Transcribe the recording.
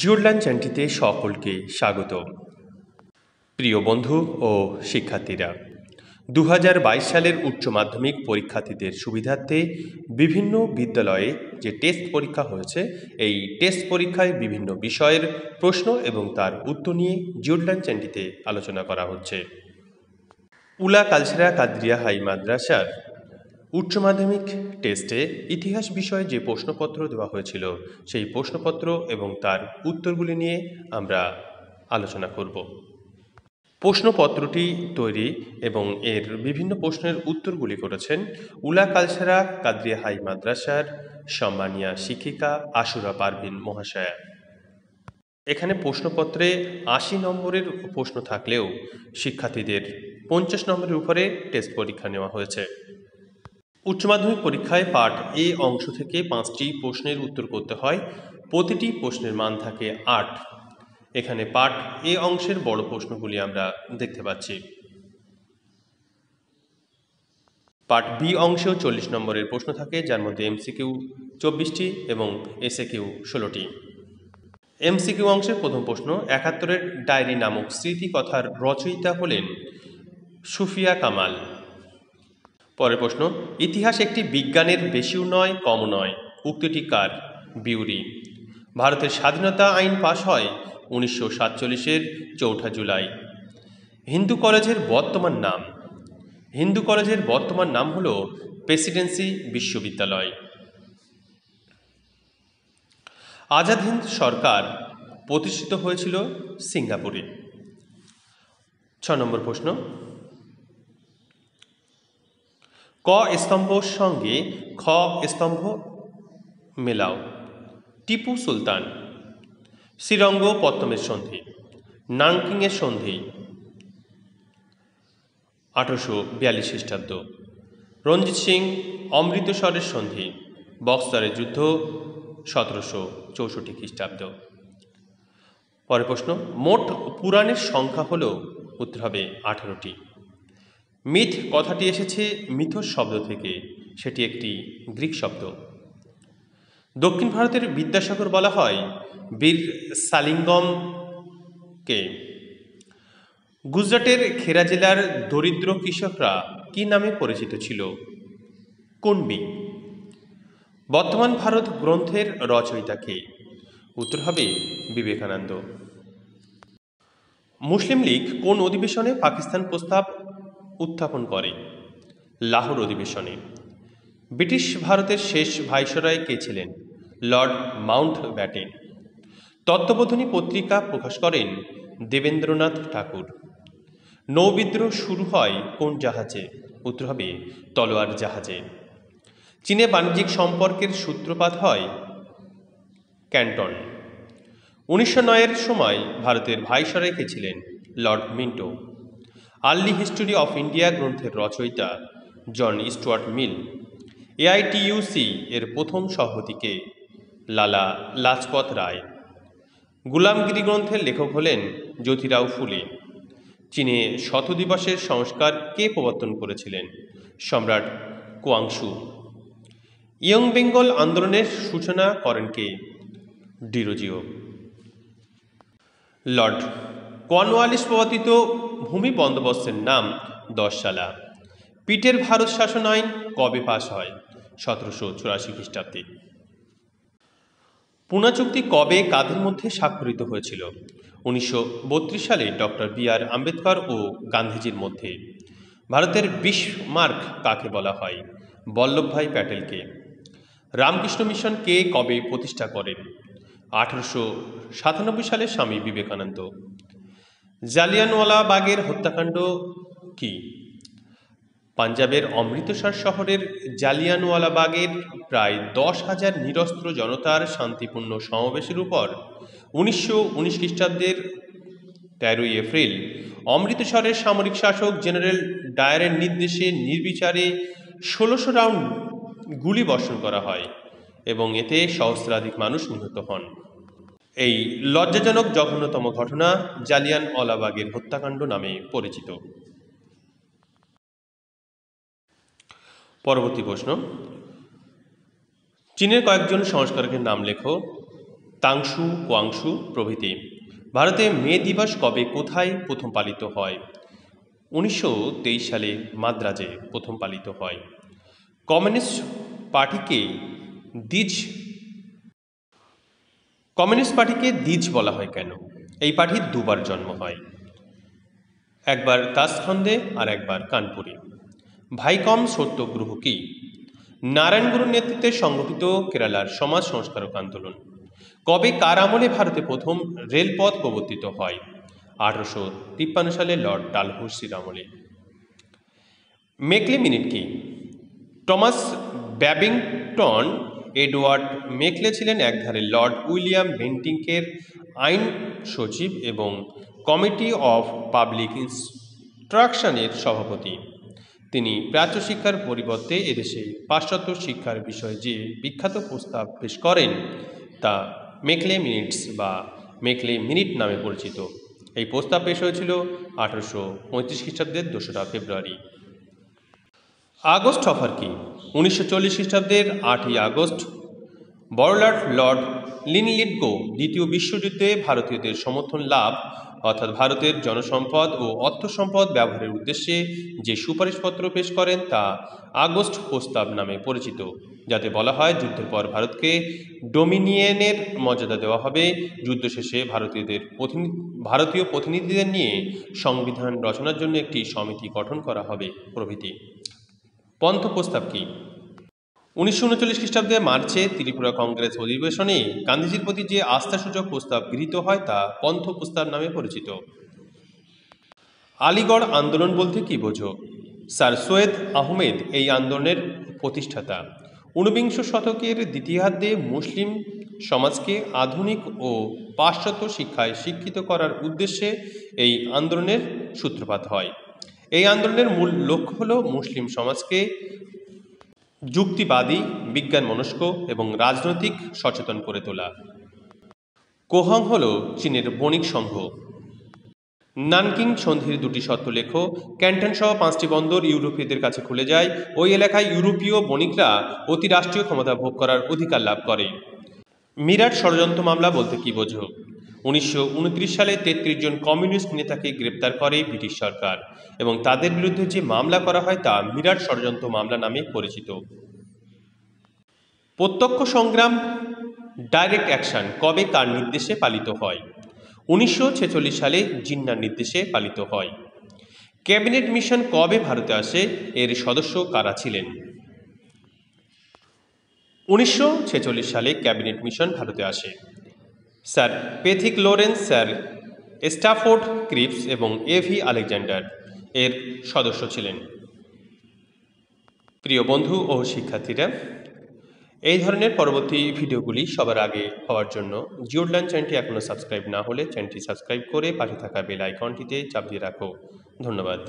জিওরল্যান্ড চ্যানটিতে সকলকে স্বাগত প্রিয় বন্ধু ও শিক্ষার্থীরা দু সালের উচ্চ মাধ্যমিক পরীক্ষার্থীদের সুবিধার্থে বিভিন্ন বিদ্যালয়ে যে টেস্ট পরীক্ষা হয়েছে এই টেস্ট পরীক্ষায় বিভিন্ন বিষয়ের প্রশ্ন এবং তার উত্তর নিয়ে জিওরল্যান্ড চ্যানটিতে আলোচনা করা হচ্ছে উলা কালসেরা কাদ্রিয়া হাই মাদ্রাসার উচ্চ মাধ্যমিক টেস্টে ইতিহাস বিষয়ে যে প্রশ্নপত্র দেওয়া হয়েছিল সেই প্রশ্নপত্র এবং তার উত্তরগুলি নিয়ে আমরা আলোচনা করব প্রশ্নপত্রটি তৈরি এবং এর বিভিন্ন প্রশ্নের উত্তরগুলি করেছেন উলা কালসারা কাদ্রিয়া হাই মাদ্রাসার সম্মানিয়া শিক্ষিকা আশুরা পারভিন মহাশয়া এখানে প্রশ্নপত্রে আশি নম্বরের প্রশ্ন থাকলেও শিক্ষার্থীদের পঞ্চাশ নম্বরের উপরে টেস্ট পরীক্ষা নেওয়া হয়েছে উচ্চ মাধ্যমিক পরীক্ষায় পাঠ এ অংশ থেকে পাঁচটি প্রশ্নের উত্তর করতে হয় প্রতিটি প্রশ্নের মান থাকে আট এখানে পাঠ এ অংশের বড় প্রশ্নগুলি আমরা দেখতে পাচ্ছি পাঠ বি অংশেও চল্লিশ নম্বরের প্রশ্ন থাকে যার মধ্যে এমসিকিউ চব্বিশটি এবং এসএ কিউ ষোলোটি এমসিকিউ অংশের প্রথম প্রশ্ন একাত্তরের ডায়েরি নামক স্মৃতিকথার রচয়িতা হলেন সুফিয়া কামাল পরের প্রশ্ন ইতিহাস একটি বিজ্ঞানের বেশিও নয় কম নয় উক্তিটি কার বিউরি ভারতের স্বাধীনতা আইন পাশ হয় উনিশশো সাতচল্লিশের চৌঠা জুলাই হিন্দু কলেজের বর্তমান নাম হিন্দু কলেজের বর্তমান নাম হল প্রেসিডেন্সি বিশ্ববিদ্যালয় আজাদ হিন্দ সরকার প্রতিষ্ঠিত হয়েছিল সিঙ্গাপুরে ছ নম্বর প্রশ্ন ক স্তম্ভর সঙ্গে খ স্তম্ভ মেলাও টিপু সুলতান শ্রীরঙ্গ পত্তমের সন্ধি নাংকিংয়ের সন্ধি আঠারোশো বিয়াল্লিশ খ্রিস্টাব্দ রঞ্জিত সিং অমৃতসরের সন্ধি বক্সারের যুদ্ধ সতেরোশো চৌষট্টি খ্রিস্টাব্দ পরের প্রশ্ন মোট পুরাণের সংখ্যা হল উত্তর হবে আঠারোটি মিথ কথাটি এসেছে মিথস শব্দ থেকে সেটি একটি গ্রিক শব্দ দক্ষিণ ভারতের বিদ্যাসাগর বলা হয় বীর সালিঙ্গমকে গুজরাটের খেরা জেলার দরিদ্র কৃষকরা কি নামে পরিচিত ছিল কর্মী বর্তমান ভারত গ্রন্থের রচয়িতাকে উত্তর হবে বিবেকানন্দ মুসলিম লীগ কোন অধিবেশনে পাকিস্তান প্রস্তাব উত্থাপন করে লাহোর অধিবেশনে ব্রিটিশ ভারতের শেষ ভাইসরয় কে ছিলেন লর্ড মাউন্ট ব্যাটেন তত্ত্ববোধনী পত্রিকা প্রকাশ করেন দেবেন্দ্রনাথ ঠাকুর নৌবিদ্রোহ শুরু হয় কোন জাহাজে উত্তর হবে তলোয়ার জাহাজে চীনে বাণিজ্যিক সম্পর্কের সূত্রপাত হয় ক্যান্টন উনিশশো নয়ের সময় ভারতের ভাইসরয় কে ছিলেন Lord Minto early history of India গ্রন্থের রচয়িতা জন স্টুয়ার্ট মিল এআইটিইউসি এর প্রথম সভাপতিকে লালা লাজপত রায় গুলামগিরি গ্রন্থের লেখক হলেন জ্যোতিরাও ফুলে চীনে শতদিবসের সংস্কার কে প্রবর্তন করেছিলেন সম্রাট কোয়াংশু ইয়ং বেঙ্গল আন্দোলনের সূচনা করেন কে ডিরোজিও লর্ড কর্নওয়ালিস প্রবর্তিত ভূমি বন্দোবস্তের নাম দশশালা পিটের ভারত শাসন আইন কবে পাশ হয় সতেরোশো চুরাশি খ্রিস্টাব্দে পুনা চুক্তি কবে কাদের মধ্যে স্বাক্ষরিত হয়েছিল উনিশশো সালে ডক্টর বি আর আম্বেদকর ও গান্ধীজির মধ্যে ভারতের বিশমার্ক কাকে বলা হয় বল্লভভাই প্যাটেলকে রামকৃষ্ণ মিশন কে কবে প্রতিষ্ঠা করেন আঠারোশো সাতানব্বই সালে স্বামী বিবেকানন্দ জালিয়ানওয়ালা বাগের হত্যাকাণ্ড কি পাঞ্জাবের অমৃতসর শহরের জালিয়ানওয়ালা বাগের প্রায় দশ হাজার নিরস্ত্র জনতার শান্তিপূর্ণ সমাবেশের উপর উনিশশো উনিশ খ্রিস্টাব্দের তেরোই এপ্রিল অমৃতসরের সামরিক শাসক জেনারেল ডায়ারের নির্দেশে নির্বিচারে ষোলোশো রাউন্ড গুলি বর্ষণ করা হয় এবং এতে সহস্রাধিক মানুষ নিহত হন এই লজ্জাজনক জঘন্যতম ঘটনা জালিয়ান অলাবাগের হত্যাকাণ্ড নামে পরিচিত পরবর্তী প্রশ্ন চীনের কয়েকজন সংস্কারকের নাম লেখো তাংশু কোয়াংশু প্রভৃতি ভারতে মে দিবস কবে কোথায় প্রথম পালিত হয় উনিশশো সালে মাদ্রাজে প্রথম পালিত হয় কমিউনিস্ট পার্টিকে দ্বিজ কমিউনিস্ট পার্টিকে দ্বিজ বলা হয় কেন এই পার্টির দুবার জন্ম হয় একবার তাসখন্দে আর একবার কানপুরে ভাইকম সত্যগ্রহ কি নারায়ণগুরুর নেতৃত্বে সংগঠিত কেরালার সমাজ সংস্কারক আন্দোলন কবে কার আমলে ভারতে প্রথম রেলপথ প্রবর্তিত হয় আঠারোশো তিপ্পান্ন সালে লর্ড ডালহৌসির আমলে মেকলে মিনিট কি টমাস ব্যাবিংটন এডওয়ার্ড মেকলে ছিলেন একধারে লর্ড উইলিয়াম বেন্টিংকের আইন সচিব এবং কমিটি অফ পাবলিক ইনস্ট্রাকশনের সভাপতি তিনি প্রাচ্য শিক্ষার পরিবর্তে এদেশে পাশ্চাত্য শিক্ষার বিষয়ে যে বিখ্যাত প্রস্তাব পেশ করেন তা মেকলে মিনিটস বা মেকলে মিনিট নামে পরিচিত এই প্রস্তাব পেশ হয়েছিল আঠারোশো পঁয়ত্রিশ খ্রিস্টাব্দের দোসরা ফেব্রুয়ারি আগস্ট অফার কি উনিশশো চল্লিশ খ্রিস্টাব্দের আটই আগস্ট বড়লাট লর্ড লিনলিডগো দ্বিতীয় বিশ্বযুদ্ধে ভারতীয়দের সমর্থন লাভ অর্থাৎ ভারতের জনসম্পদ ও অর্থ সম্পদ ব্যবহারের উদ্দেশ্যে যে সুপারিশপত্র পেশ করেন তা আগস্ট প্রস্তাব নামে পরিচিত যাতে বলা হয় যুদ্ধের পর ভারতকে ডোমিনিয়নের মর্যাদা দেওয়া হবে যুদ্ধ শেষে ভারতীয়দের ভারতীয় প্রতিনিধিদের নিয়ে সংবিধান রচনার জন্য একটি সমিতি গঠন করা হবে প্রভৃতি পন্থ প্রস্তাব কি উনিশশো উনচল্লিশ খ্রিস্টাব্দে মার্চে ত্রিপুরা কংগ্রেস অধিবেশনে গান্ধীজির প্রতি যে আস্থাসূচক প্রস্তাব গৃহীত হয় তা পন্থ প্রস্তাব নামে পরিচিত আলিগড় আন্দোলন বলতে কি বোঝো স্যার সৈয়দ আহমেদ এই আন্দোলনের প্রতিষ্ঠাতা ঊনবিংশ শতকের দ্বিতীয়ার্ধে মুসলিম সমাজকে আধুনিক ও পাশ্চাত্য শিক্ষায় শিক্ষিত করার উদ্দেশ্যে এই আন্দোলনের সূত্রপাত হয় এই আন্দোলনের মূল লক্ষ্য হল মুসলিম সমাজকে যুক্তিবাদী বিজ্ঞান মনস্ক এবং রাজনৈতিক সচেতন করে তোলা কোহং হল চীনের বণিক সংঘ নানকিং সন্ধির দুটি লেখ ক্যান্টন সহ পাঁচটি বন্দর ইউরোপীয়দের কাছে খুলে যায় ওই এলাকায় ইউরোপীয় বণিকরা অতিরাষ্ট্রীয় ক্ষমতা ভোগ করার অধিকার লাভ করে মিরাট ষড়যন্ত্র মামলা বলতে কি বোঝো উনিশশো সালে তেত্রিশ জন কমিউনিস্ট নেতাকে গ্রেপ্তার করে ব্রিটিশ সরকার এবং তাদের বিরুদ্ধে যে মামলা করা হয় তা মিরাট ষড়যন্ত্র মামলা নামে পরিচিত প্রত্যক্ষ সংগ্রাম ডাইরেক্ট অ্যাকশন কবে কার নির্দেশে পালিত হয় উনিশশো সালে জিন্নার নির্দেশে পালিত হয় ক্যাবিনেট মিশন কবে ভারতে আসে এর সদস্য কারা ছিলেন উনিশশো সালে ক্যাবিনেট মিশন ভারতে আসে sir Pethick Lawrence sir Stafford Cripps এবং এভি আলেকজান্ডার এর সদস্য ছিলেন প্রিয় বন্ধু ও শিক্ষার্থীরা এই ধরনের পরবর্তী ভিডিওগুলি সবার আগে হওয়ার জন্য জিওডলাইন চ্যানেলটি এখনও সাবস্ক্রাইব না হলে চ্যানেলটি সাবস্ক্রাইব করে পাশে থাকা বেল আইকনটিতে চাপ দিয়ে রাখো ধন্যবাদ